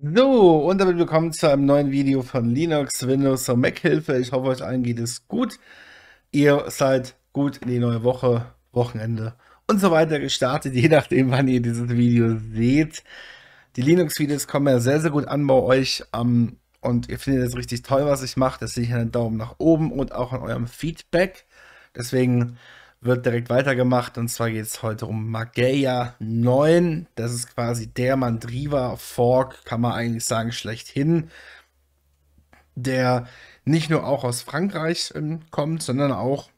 So, und damit willkommen zu einem neuen Video von Linux, Windows und Mac-Hilfe. Ich hoffe, euch allen geht es gut. Ihr seid gut in die neue Woche, Wochenende und so weiter gestartet, je nachdem, wann ihr dieses Video seht. Die Linux-Videos kommen ja sehr, sehr gut an bei euch um, ähm, und ihr findet es richtig toll, was ich mache. Das sehe ich einen Daumen nach oben und auch an eurem Feedback. Deswegen wird direkt weitergemacht. Und zwar geht es heute um Mageia 9. Das ist quasi der Mandriva-Fork, kann man eigentlich sagen, schlechthin. Der nicht nur auch aus Frankreich ähm, kommt, sondern auch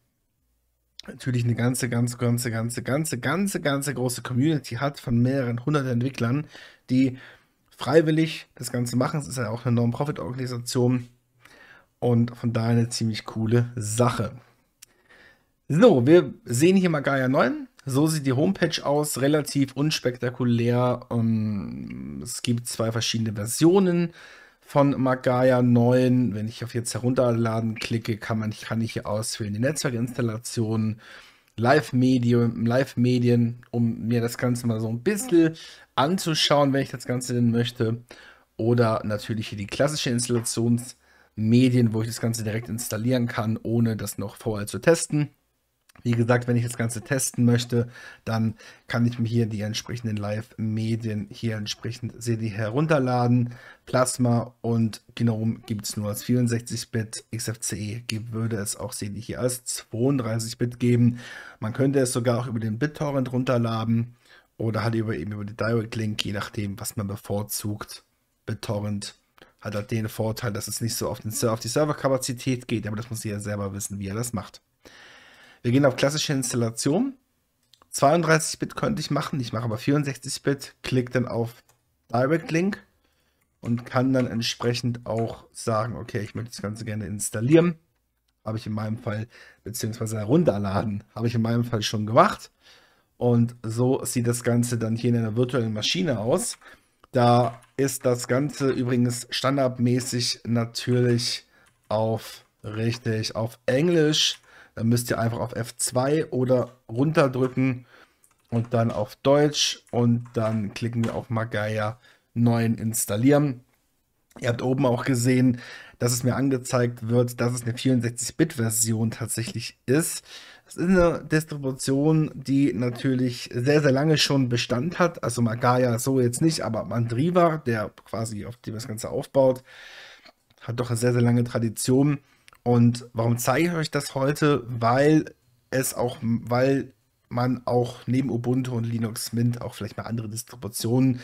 natürlich eine ganze, ganz, ganze, ganze, ganze, ganze, ganze große Community hat von mehreren hundert Entwicklern, die freiwillig das Ganze machen. Es ist ja auch eine Non-Profit-Organisation und von daher eine ziemlich coole Sache. So, wir sehen hier Magaia 9. So sieht die Homepage aus, relativ unspektakulär. Ähm, es gibt zwei verschiedene Versionen von Magaia 9. Wenn ich auf jetzt herunterladen klicke, kann, man, kann ich hier auswählen die Netzwerkinstallationen, Live-Medien, Live um mir das Ganze mal so ein bisschen anzuschauen, wenn ich das Ganze denn möchte. Oder natürlich hier die klassische Installationsmedien, wo ich das Ganze direkt installieren kann, ohne das noch vorher zu testen. Wie gesagt, wenn ich das Ganze testen möchte, dann kann ich mir hier die entsprechenden Live-Medien hier entsprechend CD herunterladen. Plasma und Gnom gibt es nur als 64-Bit. XFCE würde es auch CD hier als 32-Bit geben. Man könnte es sogar auch über den BitTorrent runterladen oder halt über, eben über den Direct Link, je nachdem, was man bevorzugt. BitTorrent hat halt den Vorteil, dass es nicht so auf, auf die Serverkapazität geht, aber das muss jeder selber wissen, wie er das macht. Wir gehen auf klassische Installation. 32-Bit könnte ich machen, ich mache aber 64-Bit, klicke dann auf Direct Link und kann dann entsprechend auch sagen, okay, ich möchte das Ganze gerne installieren. Habe ich in meinem Fall, beziehungsweise herunterladen, habe ich in meinem Fall schon gemacht. Und so sieht das Ganze dann hier in einer virtuellen Maschine aus. Da ist das Ganze übrigens standardmäßig natürlich auf richtig auf Englisch. Dann müsst ihr einfach auf F2 oder runterdrücken und dann auf Deutsch und dann klicken wir auf Magaya 9 installieren. Ihr habt oben auch gesehen, dass es mir angezeigt wird, dass es eine 64-Bit-Version tatsächlich ist. Das ist eine Distribution, die natürlich sehr, sehr lange schon Bestand hat. Also Magaya so jetzt nicht, aber Mandriva, der quasi auf dem das Ganze aufbaut, hat doch eine sehr, sehr lange Tradition. Und warum zeige ich euch das heute? Weil es auch, weil man auch neben Ubuntu und Linux Mint auch vielleicht mal andere Distributionen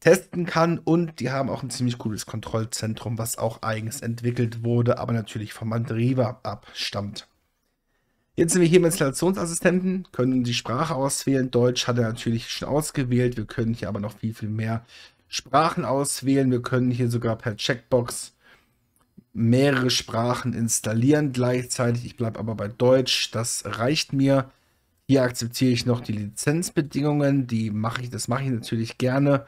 testen kann und die haben auch ein ziemlich gutes Kontrollzentrum, was auch eigens entwickelt wurde, aber natürlich vom Mandriva abstammt. Jetzt sind wir hier im Installationsassistenten, können die Sprache auswählen. Deutsch hat er natürlich schon ausgewählt. Wir können hier aber noch viel, viel mehr Sprachen auswählen. Wir können hier sogar per Checkbox mehrere Sprachen installieren gleichzeitig. Ich bleibe aber bei Deutsch, das reicht mir. Hier akzeptiere ich noch die Lizenzbedingungen, die mache ich, das mache ich natürlich gerne.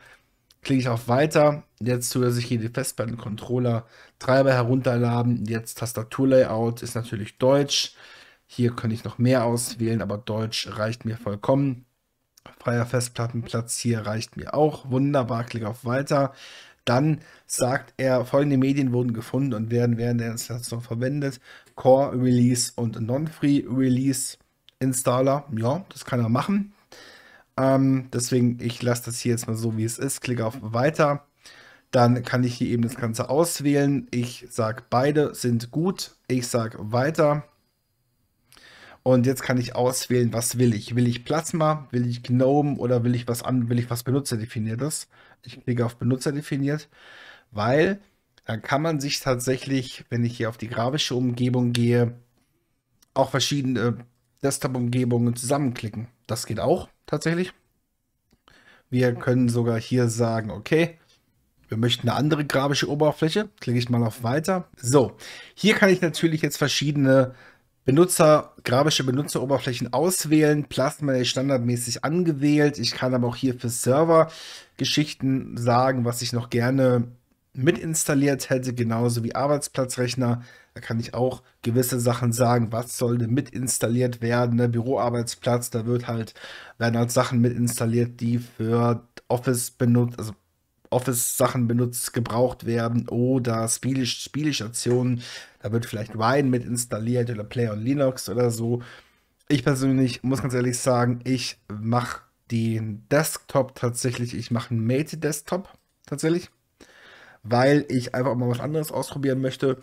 Klicke ich auf Weiter. Jetzt tue ich hier die Festplattencontroller Treiber herunterladen. Jetzt Tastaturlayout ist natürlich Deutsch. Hier könnte ich noch mehr auswählen, aber Deutsch reicht mir vollkommen. Freier Festplattenplatz hier reicht mir auch. Wunderbar, klicke auf Weiter. Dann sagt er, folgende Medien wurden gefunden und werden während der Installation verwendet. Core Release und Non-Free Release Installer. Ja, das kann er machen. Ähm, deswegen, ich lasse das hier jetzt mal so, wie es ist. Klicke auf Weiter. Dann kann ich hier eben das Ganze auswählen. Ich sage, beide sind gut. Ich sage Weiter. Und jetzt kann ich auswählen, was will ich. Will ich Plasma, will ich GNOME oder will ich was an, will ich was benutzerdefiniertes? Ich klicke auf benutzerdefiniert, weil dann kann man sich tatsächlich, wenn ich hier auf die grafische Umgebung gehe, auch verschiedene Desktop-Umgebungen zusammenklicken. Das geht auch tatsächlich. Wir können sogar hier sagen, okay, wir möchten eine andere grafische Oberfläche. Klicke ich mal auf Weiter. So, hier kann ich natürlich jetzt verschiedene Benutzer, grafische Benutzeroberflächen auswählen. Plasma ist standardmäßig angewählt. Ich kann aber auch hier für Server-Geschichten sagen, was ich noch gerne mitinstalliert hätte, genauso wie Arbeitsplatzrechner. Da kann ich auch gewisse Sachen sagen, was sollte mitinstalliert werden. Ne? Büroarbeitsplatz, da wird halt, werden halt Sachen mitinstalliert, die für Office benutzt, also Office-Sachen benutzt, gebraucht werden oder Spielstationen. Da wird vielleicht Wine mit installiert oder Play on Linux oder so. Ich persönlich muss ganz ehrlich sagen, ich mache den Desktop tatsächlich, ich mache einen Mate Desktop tatsächlich, weil ich einfach mal was anderes ausprobieren möchte.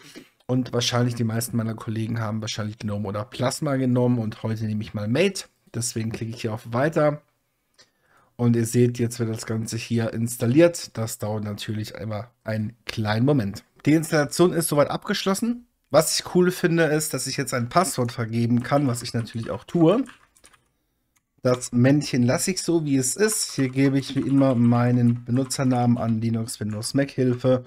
Und wahrscheinlich die meisten meiner Kollegen haben wahrscheinlich Gnome oder Plasma genommen und heute nehme ich mal Mate. Deswegen klicke ich hier auf Weiter. Und ihr seht, jetzt wird das Ganze hier installiert. Das dauert natürlich einmal einen kleinen Moment. Die Installation ist soweit abgeschlossen. Was ich cool finde, ist, dass ich jetzt ein Passwort vergeben kann, was ich natürlich auch tue. Das Männchen lasse ich so, wie es ist. Hier gebe ich wie immer meinen Benutzernamen an Linux Windows Mac Hilfe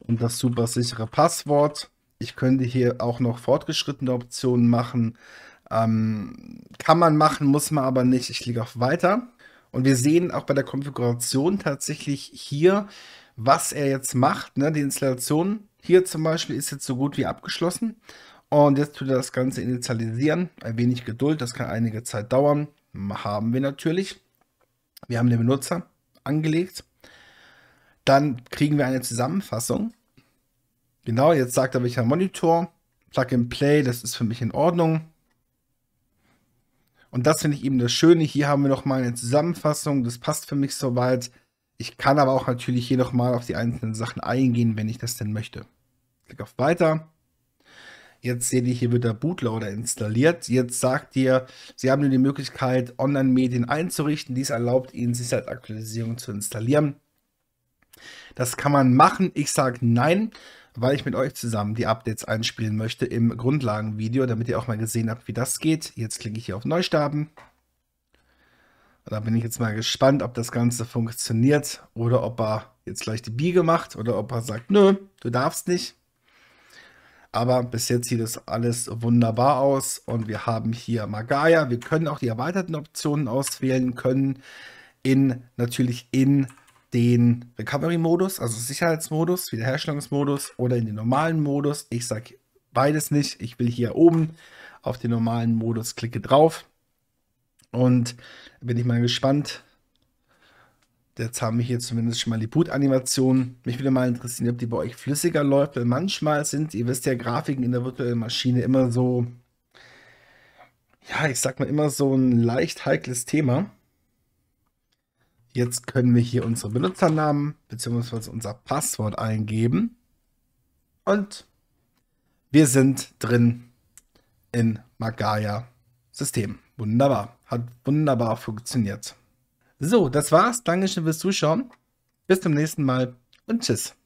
und das super sichere Passwort. Ich könnte hier auch noch fortgeschrittene Optionen machen. Ähm, kann man machen, muss man aber nicht. Ich klicke auf Weiter. Und wir sehen auch bei der Konfiguration tatsächlich hier, was er jetzt macht. Ne? Die Installation hier zum Beispiel ist jetzt so gut wie abgeschlossen. Und jetzt tut er das Ganze initialisieren. Ein wenig Geduld, das kann einige Zeit dauern. Haben wir natürlich. Wir haben den Benutzer angelegt. Dann kriegen wir eine Zusammenfassung. Genau, jetzt sagt er welcher Monitor. Plug and Play, das ist für mich in Ordnung. Und das finde ich eben das Schöne. Hier haben wir nochmal eine Zusammenfassung. Das passt für mich soweit. Ich kann aber auch natürlich hier nochmal auf die einzelnen Sachen eingehen, wenn ich das denn möchte. Klick auf Weiter. Jetzt seht ihr, hier wird der Bootloader installiert. Jetzt sagt ihr, Sie haben nur die Möglichkeit, Online-Medien einzurichten. Dies erlaubt Ihnen, Sicherheitsaktualisierung zu installieren. Das kann man machen. Ich sage nein, weil ich mit euch zusammen die Updates einspielen möchte im Grundlagenvideo, damit ihr auch mal gesehen habt, wie das geht. Jetzt klicke ich hier auf Neustarten. Da bin ich jetzt mal gespannt, ob das Ganze funktioniert oder ob er jetzt gleich die Biege macht oder ob er sagt, nö, du darfst nicht. Aber bis jetzt sieht es alles wunderbar aus und wir haben hier Magaya. Wir können auch die erweiterten Optionen auswählen, können in natürlich in den Recovery-Modus, also Sicherheitsmodus, Wiederherstellungsmodus oder in den normalen Modus. Ich sage beides nicht. Ich will hier oben auf den normalen Modus klicke drauf. Und bin ich mal gespannt. Jetzt haben wir hier zumindest schon mal die Boot-Animation. Mich würde mal interessieren, ob die bei euch flüssiger läuft, weil manchmal sind, ihr wisst ja, Grafiken in der virtuellen Maschine immer so, ja, ich sag mal immer so ein leicht heikles Thema. Jetzt können wir hier unsere Benutzernamen bzw. unser Passwort eingeben. Und wir sind drin in Magaya System. Wunderbar. Hat wunderbar funktioniert. So, das war's. Dankeschön fürs Zuschauen. Bis zum nächsten Mal und tschüss.